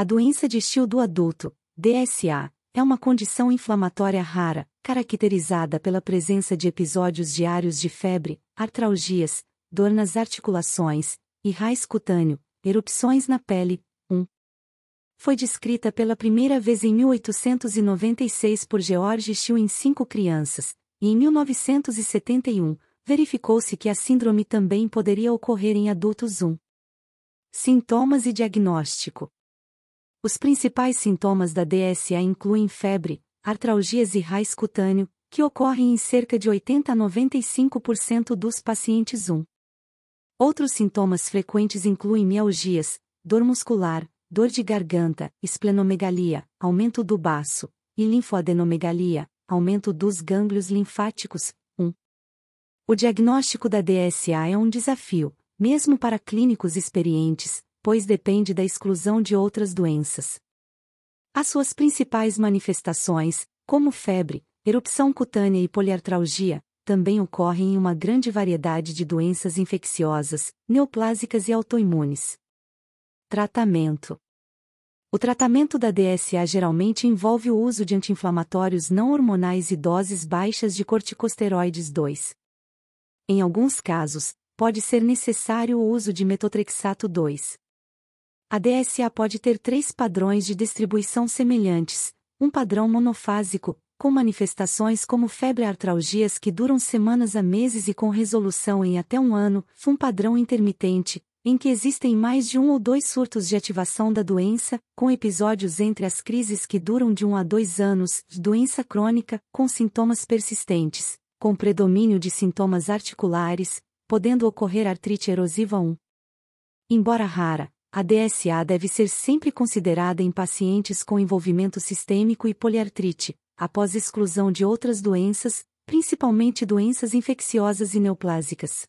A doença de Still do adulto, DSA, é uma condição inflamatória rara, caracterizada pela presença de episódios diários de febre, artralgias, dor nas articulações e raiz cutâneo, erupções na pele. 1. Foi descrita pela primeira vez em 1896 por George Still em cinco crianças, e em 1971, verificou-se que a síndrome também poderia ocorrer em adultos. 1. Sintomas e diagnóstico os principais sintomas da DSA incluem febre, artralgias e raiz cutâneo, que ocorrem em cerca de 80 a 95% dos pacientes 1. Outros sintomas frequentes incluem mialgias, dor muscular, dor de garganta, esplenomegalia, aumento do baço, e linfoadenomegalia, aumento dos gânglios linfáticos. 1. O diagnóstico da DSA é um desafio, mesmo para clínicos experientes, pois depende da exclusão de outras doenças. As suas principais manifestações, como febre, erupção cutânea e poliartralgia, também ocorrem em uma grande variedade de doenças infecciosas, neoplásicas e autoimunes. Tratamento O tratamento da DSA geralmente envolve o uso de anti-inflamatórios não hormonais e doses baixas de corticosteroides 2. Em alguns casos, pode ser necessário o uso de metotrexato 2. A DSA pode ter três padrões de distribuição semelhantes, um padrão monofásico, com manifestações como febre artralgias que duram semanas a meses e com resolução em até um ano, um padrão intermitente, em que existem mais de um ou dois surtos de ativação da doença, com episódios entre as crises que duram de um a dois anos, doença crônica, com sintomas persistentes, com predomínio de sintomas articulares, podendo ocorrer artrite erosiva 1. Embora rara, a DSA deve ser sempre considerada em pacientes com envolvimento sistêmico e poliartrite, após exclusão de outras doenças, principalmente doenças infecciosas e neoplásicas.